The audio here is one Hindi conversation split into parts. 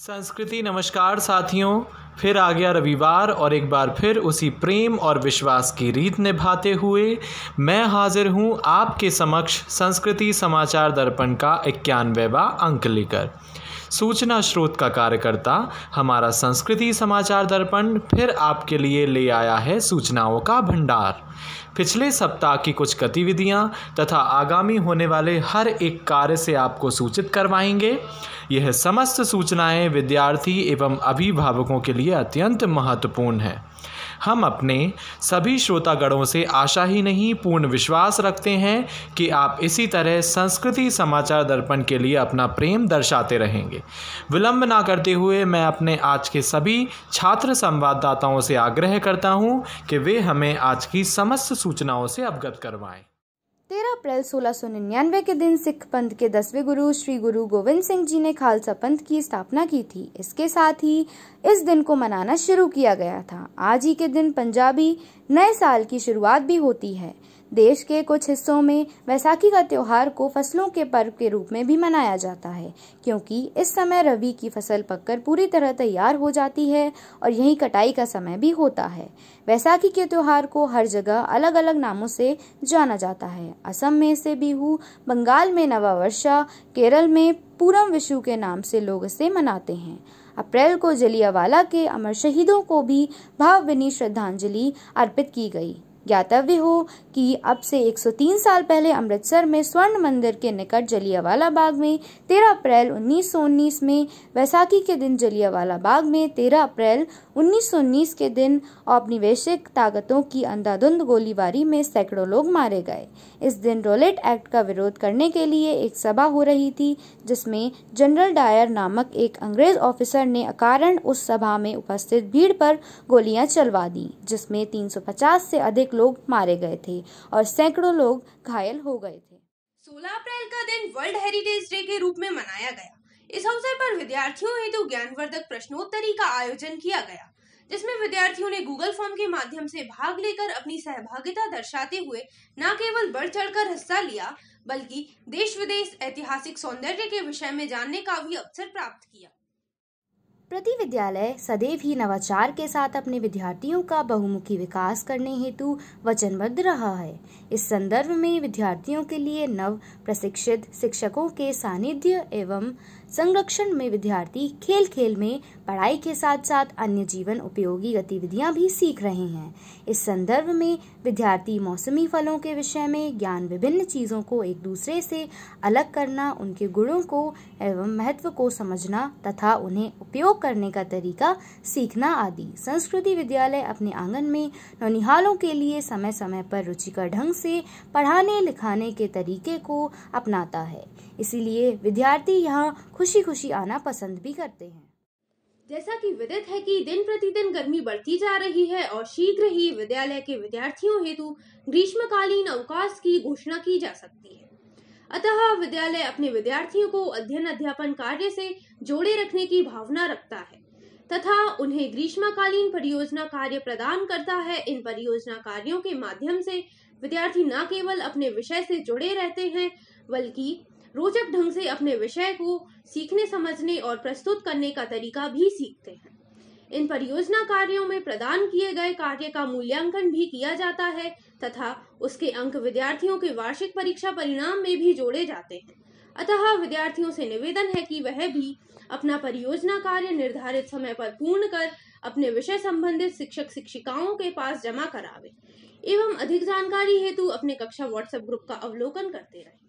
संस्कृति नमस्कार साथियों फिर आ गया रविवार और एक बार फिर उसी प्रेम और विश्वास की रीत निभाते हुए मैं हाजिर हूँ आपके समक्ष संस्कृति समाचार दर्पण का इक्यानवेवा अंक लेकर सूचना स्रोत का कार्यकर्ता हमारा संस्कृति समाचार दर्पण फिर आपके लिए ले आया है सूचनाओं का भंडार पिछले सप्ताह की कुछ गतिविधियां तथा आगामी होने वाले हर एक कार्य से आपको सूचित करवाएंगे यह समस्त सूचनाएं विद्यार्थी एवं अभिभावकों के लिए अत्यंत महत्वपूर्ण है हम अपने सभी श्रोतागणों से आशा ही नहीं पूर्ण विश्वास रखते हैं कि आप इसी तरह संस्कृति समाचार दर्पण के लिए अपना प्रेम दर्शाते रहेंगे विलंब ना करते हुए मैं अपने आज के सभी छात्र संवाददाताओं से आग्रह करता हूँ कि वे हमें आज की समस्त सूचनाओं से अवगत करवाएं तेरह अप्रैल निन्यानवे के दिन सिख पंथ के दसवें गुरु श्री गुरु गोविंद सिंह जी ने खालसा पंथ की स्थापना की थी इसके साथ ही इस दिन को मनाना शुरू किया गया था आज ही के दिन पंजाबी नए साल की शुरुआत भी होती है देश के कुछ हिस्सों में वैसाखी का त्यौहार को फसलों के पर्व के रूप में भी मनाया जाता है क्योंकि इस समय रबी की फसल पककर पूरी तरह तैयार हो जाती है और यही कटाई का समय भी होता है वैसाखी के त्यौहार को हर जगह अलग अलग नामों से जाना जाता है असम में इसे बिहू बंगाल में नवा वर्षा केरल में पूरम विशु के नाम से लोग इसे मनाते हैं अप्रैल को जलियावाला के अमर शहीदों को भी भावभीनी श्रद्धांजलि अर्पित की गई ज्ञातव्य हो कि अब से 103 साल पहले अमृतसर में स्वर्ण मंदिर के निकट जलियावाला बाग में 13 अप्रैल 1919 में वैसाखी के दिन जलियावाला बाग में 13 अप्रैल 1919 के दिन औपनिवेशिक ताकतों की अंधाधुंध गोलीबारी में सैकड़ों लोग मारे गए इस दिन रोलेट एक्ट का विरोध करने के लिए एक सभा हो रही थी जिसमें जनरल डायर नामक एक अंग्रेज ऑफिसर ने अकारण उस सभा में उपस्थित भीड़ पर गोलियां चलवा दी जिसमें 350 से अधिक लोग मारे गए थे और सैकड़ों लोग घायल हो गए थे 16 अप्रैल का दिन वर्ल्ड हेरिटेज डे के रूप में मनाया गया इस अवसर पर विद्यार्थियों हेतु तो ज्ञानवर्धक प्रश्नोत्तरी का आयोजन किया गया जिसमें विद्यार्थियों ने गूगल फॉर्म के माध्यम से भाग लेकर अपनी सहभागिता दर्शाते हुए न केवल बढ़ चढ़कर हिस्सा लिया बल्कि देश विदेश ऐतिहासिक सौंदर्य के विषय में जानने का भी अवसर प्राप्त किया प्रति विद्यालय सदैव ही नवाचार के साथ अपने विद्यार्थियों का बहुमुखी विकास करने हेतु वचनबद्ध रहा है इस संदर्भ में विद्यार्थियों के लिए नव प्रशिक्षित शिक्षकों के सानिध्य एवं संरक्षण में विद्यार्थी खेल खेल में पढ़ाई के साथ साथ अन्य जीवन उपयोगी गतिविधियां भी सीख रहे हैं इस संदर्भ में विद्यार्थी मौसमी फलों के विषय में ज्ञान विभिन्न चीज़ों को एक दूसरे से अलग करना उनके गुणों को एवं महत्व को समझना तथा उन्हें उपयोग करने का तरीका सीखना आदि संस्कृति विद्यालय अपने आंगन में नौनिहालों के लिए समय समय पर रुचिकर ढंग से पढ़ाने लिखाने के तरीके को अपनाता है इसीलिए विद्यार्थी यहाँ खुशी खुशी आना पसंद भी करते हैं जैसा कि विदित है कि दिन प्रतिदिन गर्मी बढ़ती जा रही है और शीघ्र ही विद्यालय के विद्यार्थियों हेतु ग्रीष्मकालीन अवकाश की घोषणा की जा सकती है अतः विद्यालय अपने विद्यार्थियों को अध्ययन अध्यापन कार्य से जोड़े रखने की भावना रखता है तथा उन्हें ग्रीष्मकालीन परियोजना कार्य प्रदान करता है इन परियोजना कार्यों के माध्यम से विद्यार्थी न केवल अपने विषय से जुड़े रहते हैं बल्कि रोचक ढंग से अपने विषय को सीखने समझने और प्रस्तुत करने का तरीका भी सीखते हैं इन परियोजना कार्यों में प्रदान किए गए कार्य का मूल्यांकन भी किया जाता है तथा उसके अंक विद्यार्थियों के वार्षिक परीक्षा परिणाम में भी जोड़े जाते हैं अतः विद्यार्थियों से निवेदन है कि वह भी अपना परियोजना कार्य निर्धारित समय पर पूर्ण कर अपने विषय संबंधित शिक्षक शिक्षिकाओं के पास जमा करावे एवं अधिक जानकारी हेतु अपने कक्षा व्हाट्सएप ग्रुप का अवलोकन करते रहे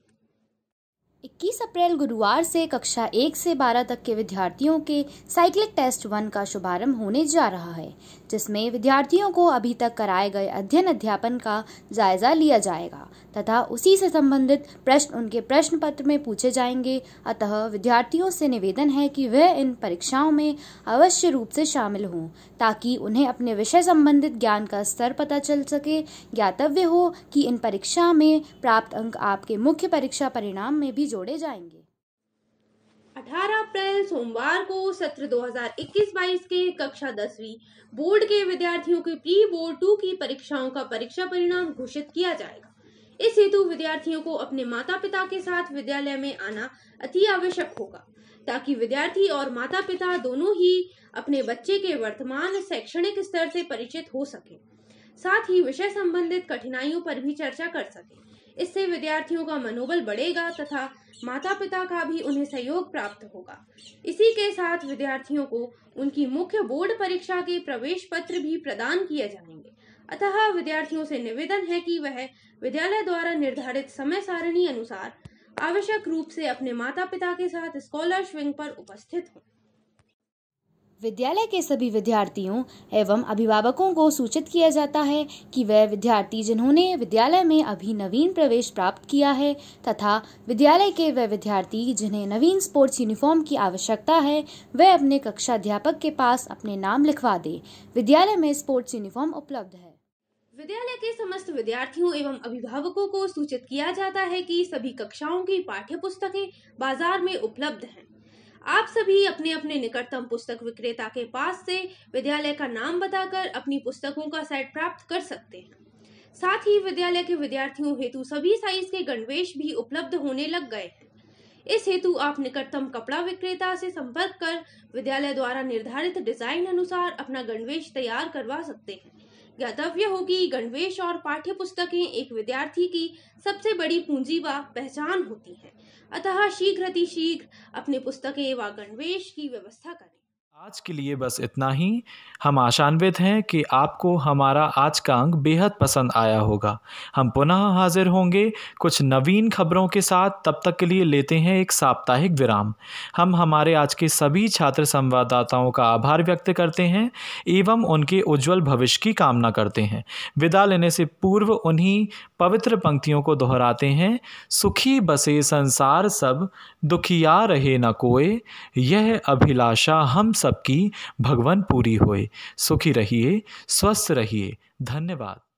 21 अप्रैल गुरुवार से कक्षा एक से बारह तक के विद्यार्थियों के साइक्लिक टेस्ट वन का शुभारंभ होने जा रहा है जिसमें विद्यार्थियों को अभी तक कराए गए अध्ययन अध्यापन का जायजा लिया जाएगा तथा उसी से संबंधित प्रश्न उनके प्रश्न पत्र में पूछे जाएंगे अतः विद्यार्थियों से निवेदन है कि वह इन परीक्षाओं में अवश्य रूप से शामिल हों ताकि उन्हें अपने विषय संबंधित ज्ञान का स्तर पता चल सके ज्ञातव्य हो कि इन परीक्षा में प्राप्त अंक आपके मुख्य परीक्षा परिणाम में भी जोड़े जाएंगे 18 अप्रैल सोमवार को सत्र 2021-22 के कक्षा दसवीं बोर्ड के विद्यार्थियों के प्री बोर्ड टू की परीक्षाओं का परीक्षा परिणाम घोषित किया जाएगा इस हेतु विद्यार्थियों को अपने माता पिता के साथ विद्यालय में आना अति आवश्यक होगा ताकि विद्यार्थी और माता पिता दोनों ही अपने बच्चे के वर्तमान शैक्षणिक स्तर से परिचित हो सके साथ ही विषय संबंधित कठिनाइयों पर भी चर्चा कर सकें इससे विद्यार्थियों का मनोबल बढ़ेगा तथा माता पिता का भी उन्हें सहयोग प्राप्त होगा इसी के साथ विद्यार्थियों को उनकी मुख्य बोर्ड परीक्षा के प्रवेश पत्र भी प्रदान किए जाएंगे अतः विद्यार्थियों से निवेदन है कि वह विद्यालय द्वारा निर्धारित समय सारणी अनुसार आवश्यक रूप से अपने माता पिता के साथ स्कॉलर स्विंग पर उपस्थित हों विद्यालय के सभी विद्यार्थियों एवं अभिभावकों को सूचित किया जाता है कि वह विद्यार्थी जिन्होंने विद्यालय में अभी नवीन प्रवेश प्राप्त किया है तथा विद्यालय के वह विद्यार्थी जिन्हें नवीन स्पोर्ट्स यूनिफॉर्म की आवश्यकता है वह अपने कक्षा अध्यापक के पास अपने नाम लिखवा दे विद्यालय में स्पोर्ट्स यूनिफॉर्म उपलब्ध है विद्यालय के समस्त विद्यार्थियों एवं अभिभावकों को सूचित किया जाता है कि सभी कक्षाओं की पाठ्य पुस्तकें बाजार में उपलब्ध हैं आप सभी अपने अपने निकटतम पुस्तक विक्रेता के पास से विद्यालय का नाम बताकर अपनी पुस्तकों का सेट प्राप्त कर सकते हैं साथ ही विद्यालय के विद्यार्थियों हेतु सभी साइज के गणवेश भी उपलब्ध होने लग गए हैं इस हेतु आप निकटतम कपड़ा विक्रेता से संपर्क कर विद्यालय द्वारा निर्धारित डिजाइन अनुसार अपना गणवेश तैयार करवा सकते हैं हो होगी गणवेश और पाठ्य पुस्तकें एक विद्यार्थी की सबसे बड़ी पूंजी व पहचान होती है अतः शीघ्र अतिशीघ्र अपने पुस्तकें व गणवेश की व्यवस्था करें आज के लिए बस इतना ही हम आशान्वित हैं कि आपको हमारा आज का अंक बेहद पसंद आया होगा हम पुनः हाजिर होंगे कुछ नवीन खबरों के साथ तब तक के लिए लेते हैं एक साप्ताहिक विराम हम हमारे आज के सभी छात्र संवाददाताओं का आभार व्यक्त करते हैं एवं उनके उज्जवल भविष्य की कामना करते हैं विदा लेने से पूर्व उन्हीं पवित्र पंक्तियों को दोहराते हैं सुखी बसे संसार सब दुखिया रहे न कोय यह अभिलाषा हम सब सबकी भगवान पूरी होए सुखी रहिए स्वस्थ रहिए धन्यवाद